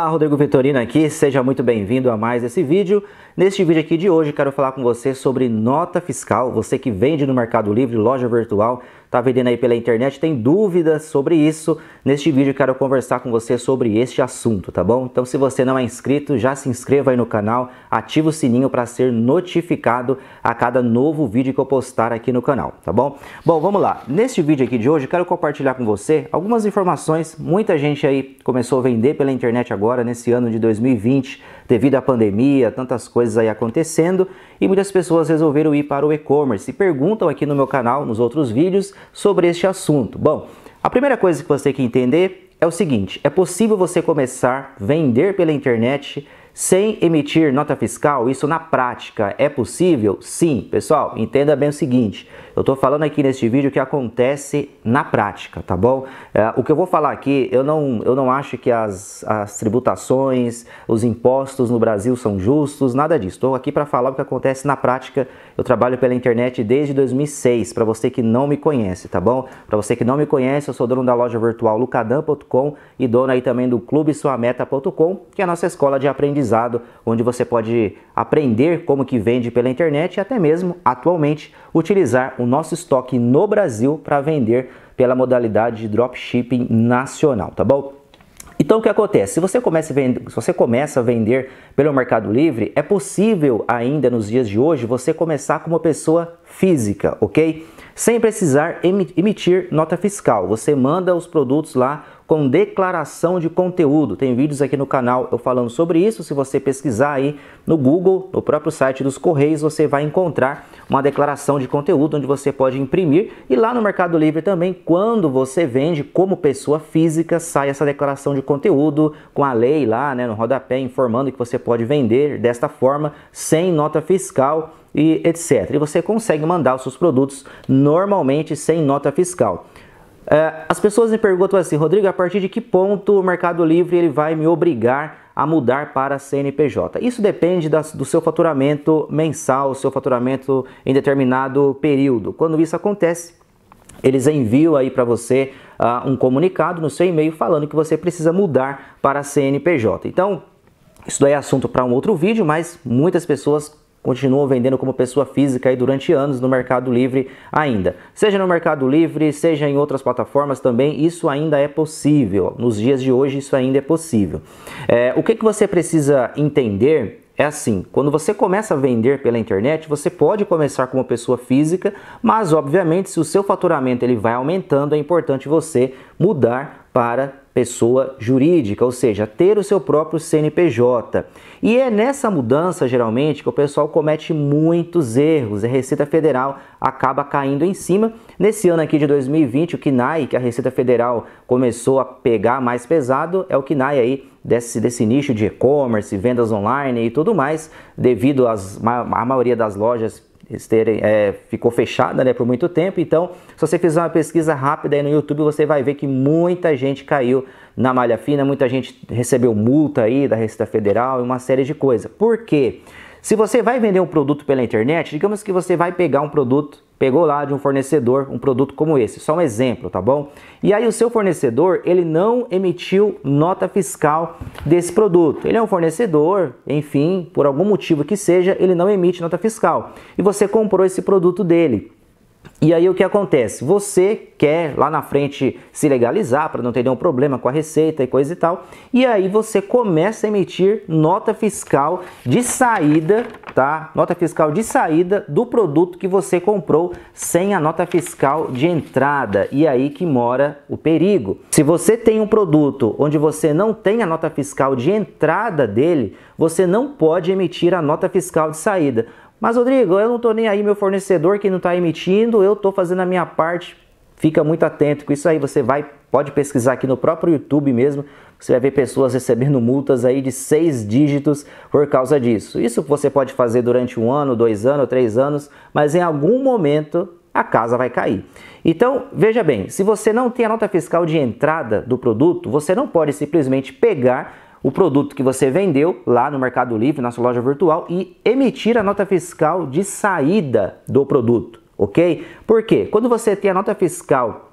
Olá, Rodrigo Vitorino aqui, seja muito bem-vindo a mais esse vídeo. Neste vídeo aqui de hoje quero falar com você sobre nota fiscal, você que vende no Mercado Livre, loja virtual, está vendendo aí pela internet, tem dúvidas sobre isso, neste vídeo quero conversar com você sobre este assunto, tá bom? Então se você não é inscrito, já se inscreva aí no canal, ativa o sininho para ser notificado a cada novo vídeo que eu postar aqui no canal, tá bom? Bom, vamos lá. Neste vídeo aqui de hoje, quero compartilhar com você algumas informações. Muita gente aí começou a vender pela internet agora, nesse ano de 2020, devido à pandemia, tantas coisas aí acontecendo, e muitas pessoas resolveram ir para o e-commerce e perguntam aqui no meu canal, nos outros vídeos, sobre este assunto. Bom, a primeira coisa que você tem que entender é o seguinte: é possível você começar a vender pela internet sem emitir nota fiscal, isso na prática é possível? Sim, pessoal, entenda bem o seguinte: eu estou falando aqui neste vídeo que acontece na prática, tá bom? É, o que eu vou falar aqui, eu não, eu não acho que as, as tributações, os impostos no Brasil são justos, nada disso. Estou aqui para falar o que acontece na prática. Eu trabalho pela internet desde 2006, para você que não me conhece, tá bom? Para você que não me conhece, eu sou dono da loja virtual lucadam.com e dono aí também do clubesuameta.com, que é a nossa escola de aprendizagem terceirizado, onde você pode aprender como que vende pela internet e até mesmo, atualmente, utilizar o nosso estoque no Brasil para vender pela modalidade de dropshipping nacional, tá bom? Então o que acontece? Se você, começa a vender, se você começa a vender pelo Mercado Livre, é possível ainda nos dias de hoje você começar como pessoa física, ok? Sem precisar emitir nota fiscal. Você manda os produtos lá, com declaração de conteúdo. Tem vídeos aqui no canal eu falando sobre isso. Se você pesquisar aí no Google, no próprio site dos Correios, você vai encontrar uma declaração de conteúdo onde você pode imprimir. E lá no Mercado Livre também, quando você vende como pessoa física, sai essa declaração de conteúdo com a lei lá né, no rodapé informando que você pode vender desta forma sem nota fiscal e etc. E você consegue mandar os seus produtos normalmente sem nota fiscal. É, as pessoas me perguntam assim, Rodrigo, a partir de que ponto o Mercado Livre ele vai me obrigar a mudar para CNPJ? Isso depende do seu faturamento mensal, seu faturamento em determinado período. Quando isso acontece, eles enviam aí para você uh, um comunicado no seu e-mail falando que você precisa mudar para CNPJ. Então, isso daí é assunto para um outro vídeo, mas muitas pessoas continuam vendendo como pessoa física aí durante anos no Mercado Livre ainda. Seja no Mercado Livre, seja em outras plataformas também, isso ainda é possível. Nos dias de hoje, isso ainda é possível. É, o que, que você precisa entender é assim, quando você começa a vender pela internet, você pode começar como pessoa física, mas obviamente se o seu faturamento ele vai aumentando, é importante você mudar para pessoa jurídica, ou seja, ter o seu próprio CNPJ. E é nessa mudança, geralmente, que o pessoal comete muitos erros. A Receita Federal acaba caindo em cima. Nesse ano aqui de 2020, o KNAI, que a Receita Federal começou a pegar mais pesado, é o KNAI aí desse, desse nicho de e-commerce, vendas online e tudo mais, devido às, a maioria das lojas terem, é, ficou fechada né, por muito tempo. Então, se você fizer uma pesquisa rápida aí no YouTube, você vai ver que muita gente caiu na malha fina, muita gente recebeu multa aí da Receita Federal e uma série de coisas. Por quê? Se você vai vender um produto pela internet, digamos que você vai pegar um produto pegou lá de um fornecedor um produto como esse, só um exemplo, tá bom? E aí o seu fornecedor, ele não emitiu nota fiscal desse produto. Ele é um fornecedor, enfim, por algum motivo que seja, ele não emite nota fiscal. E você comprou esse produto dele. E aí o que acontece? Você quer lá na frente se legalizar para não ter nenhum problema com a receita e coisa e tal. E aí você começa a emitir nota fiscal de saída, tá? Nota fiscal de saída do produto que você comprou sem a nota fiscal de entrada. E aí que mora o perigo. Se você tem um produto onde você não tem a nota fiscal de entrada dele, você não pode emitir a nota fiscal de saída mas, Rodrigo, eu não estou nem aí, meu fornecedor que não está emitindo, eu estou fazendo a minha parte. Fica muito atento com isso aí. Você vai, pode pesquisar aqui no próprio YouTube mesmo. Você vai ver pessoas recebendo multas aí de seis dígitos por causa disso. Isso você pode fazer durante um ano, dois anos, três anos, mas em algum momento a casa vai cair. Então, veja bem, se você não tem a nota fiscal de entrada do produto, você não pode simplesmente pegar o produto que você vendeu lá no Mercado Livre, na sua loja virtual, e emitir a nota fiscal de saída do produto, ok? Porque quando você tem a nota fiscal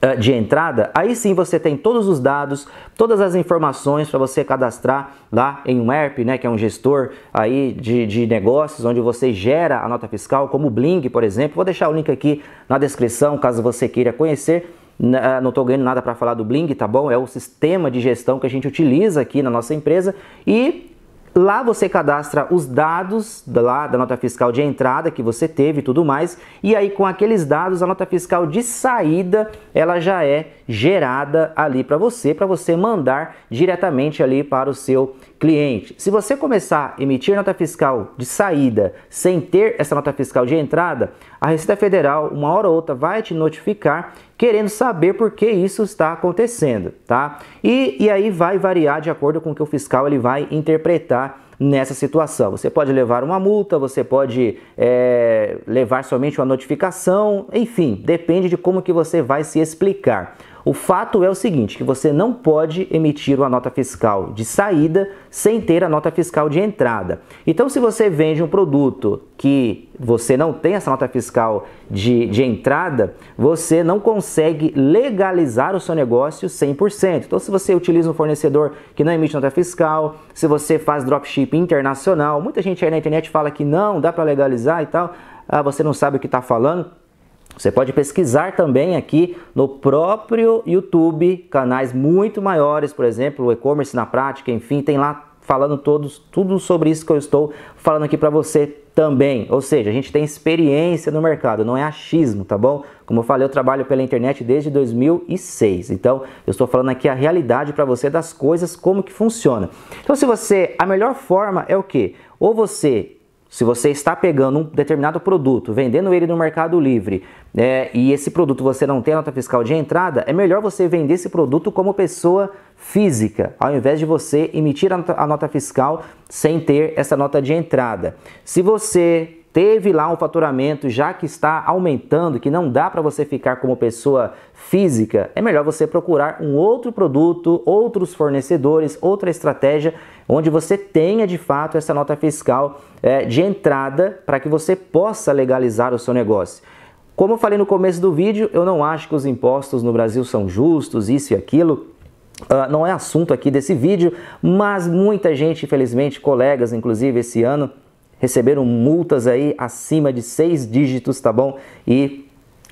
eh, de entrada, aí sim você tem todos os dados, todas as informações para você cadastrar lá em um ERP, né, que é um gestor aí de, de negócios, onde você gera a nota fiscal, como o Bling, por exemplo. Vou deixar o link aqui na descrição, caso você queira conhecer. Ah, não estou ganhando nada para falar do Bling, tá bom? É o sistema de gestão que a gente utiliza aqui na nossa empresa e lá você cadastra os dados lá da nota fiscal de entrada que você teve e tudo mais, e aí com aqueles dados a nota fiscal de saída ela já é gerada ali para você, para você mandar diretamente ali para o seu cliente. Se você começar a emitir nota fiscal de saída sem ter essa nota fiscal de entrada, a Receita Federal, uma hora ou outra, vai te notificar querendo saber por que isso está acontecendo, tá? E, e aí vai variar de acordo com o que o fiscal ele vai interpretar nessa situação. Você pode levar uma multa, você pode é, levar somente uma notificação, enfim, depende de como que você vai se explicar. O fato é o seguinte, que você não pode emitir uma nota fiscal de saída sem ter a nota fiscal de entrada. Então, se você vende um produto que você não tem essa nota fiscal de, de entrada, você não consegue legalizar o seu negócio 100%. Então, se você utiliza um fornecedor que não emite nota fiscal, se você faz dropship internacional, muita gente aí na internet fala que não, dá para legalizar e tal, ah, você não sabe o que está falando. Você pode pesquisar também aqui no próprio YouTube, canais muito maiores, por exemplo, o e-commerce na prática, enfim, tem lá falando todos tudo sobre isso que eu estou falando aqui para você também. Ou seja, a gente tem experiência no mercado, não é achismo, tá bom? Como eu falei, eu trabalho pela internet desde 2006. Então, eu estou falando aqui a realidade para você das coisas, como que funciona. Então, se você, a melhor forma é o quê? Ou você se você está pegando um determinado produto, vendendo ele no Mercado Livre, é, e esse produto você não tem nota fiscal de entrada, é melhor você vender esse produto como pessoa física, ao invés de você emitir a nota fiscal sem ter essa nota de entrada. Se você teve lá um faturamento já que está aumentando, que não dá para você ficar como pessoa física, é melhor você procurar um outro produto, outros fornecedores, outra estratégia onde você tenha de fato essa nota fiscal é, de entrada para que você possa legalizar o seu negócio. Como eu falei no começo do vídeo, eu não acho que os impostos no Brasil são justos, isso e aquilo. Uh, não é assunto aqui desse vídeo, mas muita gente, infelizmente, colegas, inclusive esse ano, receberam multas aí acima de seis dígitos, tá bom? E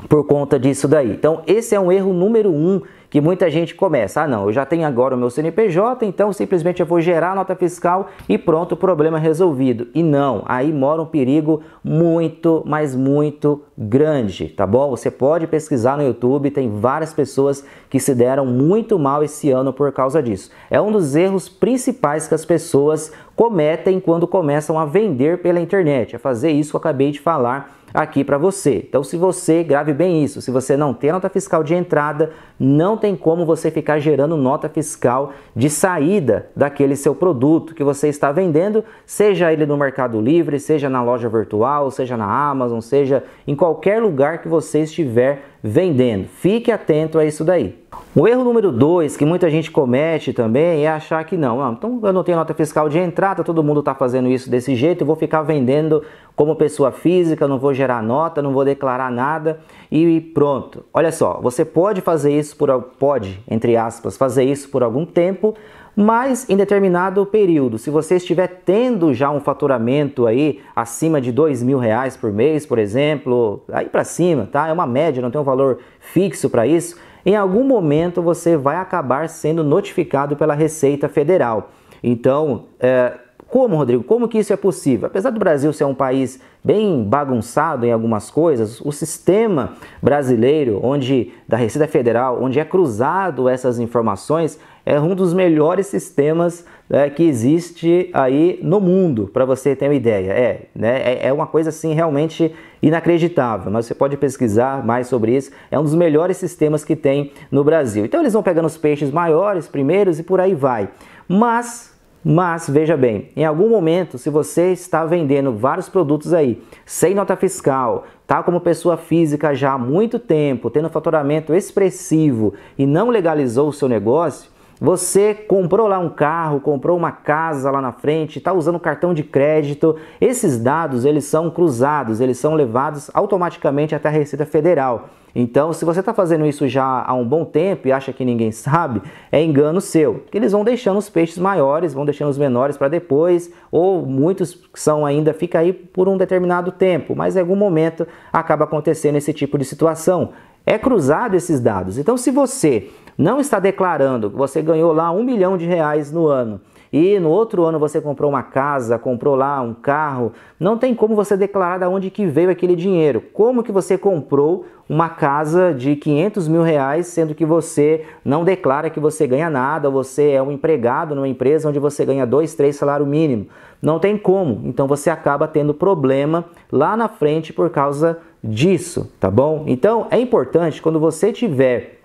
por conta disso daí. Então, esse é um erro número um que muita gente começa. Ah, não, eu já tenho agora o meu CNPJ, então simplesmente eu vou gerar a nota fiscal e pronto, problema é resolvido. E não, aí mora um perigo muito, mas muito grande, tá bom? Você pode pesquisar no YouTube, tem várias pessoas que se deram muito mal esse ano por causa disso. É um dos erros principais que as pessoas cometem quando começam a vender pela internet, a é fazer isso que eu acabei de falar aqui para você. Então, se você, grave bem isso, se você não tem nota fiscal de entrada, não tem como você ficar gerando nota fiscal de saída daquele seu produto que você está vendendo, seja ele no Mercado Livre, seja na loja virtual, seja na Amazon, seja em qualquer lugar que você estiver vendendo. Fique atento a isso daí. O erro número dois que muita gente comete também é achar que não, ah, então eu não tenho nota fiscal de entrada, tá, todo mundo está fazendo isso desse jeito, eu vou ficar vendendo como pessoa física, não vou gerar nota, não vou declarar nada e pronto. Olha só, você pode fazer isso por pode, entre aspas, fazer isso por algum tempo, mas em determinado período, se você estiver tendo já um faturamento aí acima de dois mil reais por mês, por exemplo, aí para cima, tá? É uma média, não tem um valor fixo para isso em algum momento você vai acabar sendo notificado pela Receita Federal. Então, é, como, Rodrigo? Como que isso é possível? Apesar do Brasil ser um país bem bagunçado em algumas coisas, o sistema brasileiro, onde da Receita Federal, onde é cruzado essas informações, é um dos melhores sistemas é que existe aí no mundo, para você ter uma ideia. É, né, é, é uma coisa assim realmente inacreditável, mas você pode pesquisar mais sobre isso. É um dos melhores sistemas que tem no Brasil. Então eles vão pegando os peixes maiores, primeiros e por aí vai. Mas mas veja bem, em algum momento, se você está vendendo vários produtos aí, sem nota fiscal, tá como pessoa física já há muito tempo, tendo faturamento expressivo e não legalizou o seu negócio, você comprou lá um carro, comprou uma casa lá na frente, está usando cartão de crédito. Esses dados eles são cruzados, eles são levados automaticamente até a Receita Federal. Então, se você está fazendo isso já há um bom tempo e acha que ninguém sabe, é engano seu. Que eles vão deixando os peixes maiores, vão deixando os menores para depois, ou muitos são ainda fica aí por um determinado tempo, mas em algum momento acaba acontecendo esse tipo de situação é cruzado esses dados. Então, se você não está declarando que você ganhou lá um milhão de reais no ano e no outro ano você comprou uma casa, comprou lá um carro, não tem como você declarar de onde que veio aquele dinheiro. Como que você comprou uma casa de 500 mil reais, sendo que você não declara que você ganha nada, você é um empregado numa empresa onde você ganha dois, três salário mínimo. Não tem como. Então você acaba tendo problema lá na frente por causa disso, tá bom? Então é importante quando você tiver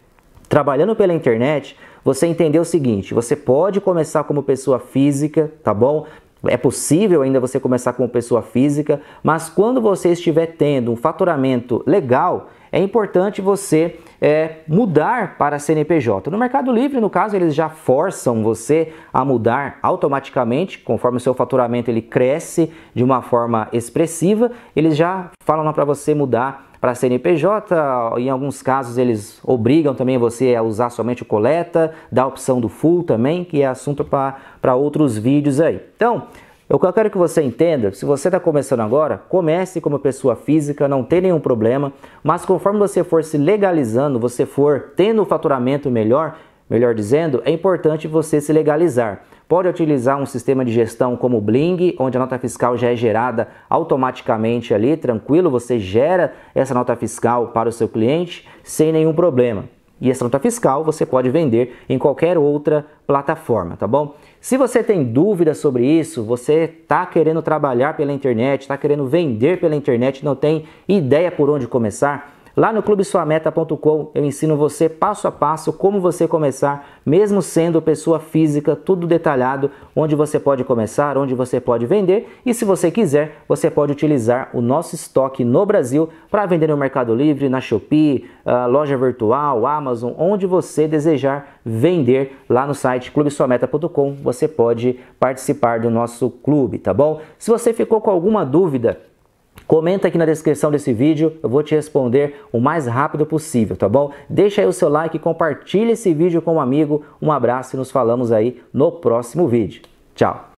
trabalhando pela internet, você entender o seguinte: você pode começar como pessoa física, tá bom? é possível ainda você começar com pessoa física, mas quando você estiver tendo um faturamento legal, é importante você é, mudar para CNPJ. No Mercado Livre, no caso, eles já forçam você a mudar automaticamente, conforme o seu faturamento ele cresce de uma forma expressiva, eles já falam para você mudar para CNPJ, em alguns casos eles obrigam também você a usar somente o coleta, dá a opção do full também, que é assunto para outros vídeos aí. Então, eu quero que você entenda, se você está começando agora, comece como pessoa física, não tem nenhum problema, mas conforme você for se legalizando, você for tendo um faturamento melhor, melhor dizendo, é importante você se legalizar. Pode utilizar um sistema de gestão como o Bling, onde a nota fiscal já é gerada automaticamente ali, tranquilo, você gera essa nota fiscal para o seu cliente sem nenhum problema. E essa nota fiscal você pode vender em qualquer outra plataforma, tá bom? Se você tem dúvidas sobre isso, você está querendo trabalhar pela internet, está querendo vender pela internet, não tem ideia por onde começar, Lá no clubesuameta.com eu ensino você passo a passo como você começar, mesmo sendo pessoa física, tudo detalhado, onde você pode começar, onde você pode vender e se você quiser, você pode utilizar o nosso estoque no Brasil para vender no Mercado Livre, na Shopee, ah, loja virtual, Amazon, onde você desejar vender lá no site clubesuameta.com, você pode participar do nosso clube, tá bom? Se você ficou com alguma dúvida, Comenta aqui na descrição desse vídeo, eu vou te responder o mais rápido possível, tá bom? Deixa aí o seu like, compartilha esse vídeo com um amigo, um abraço e nos falamos aí no próximo vídeo. Tchau!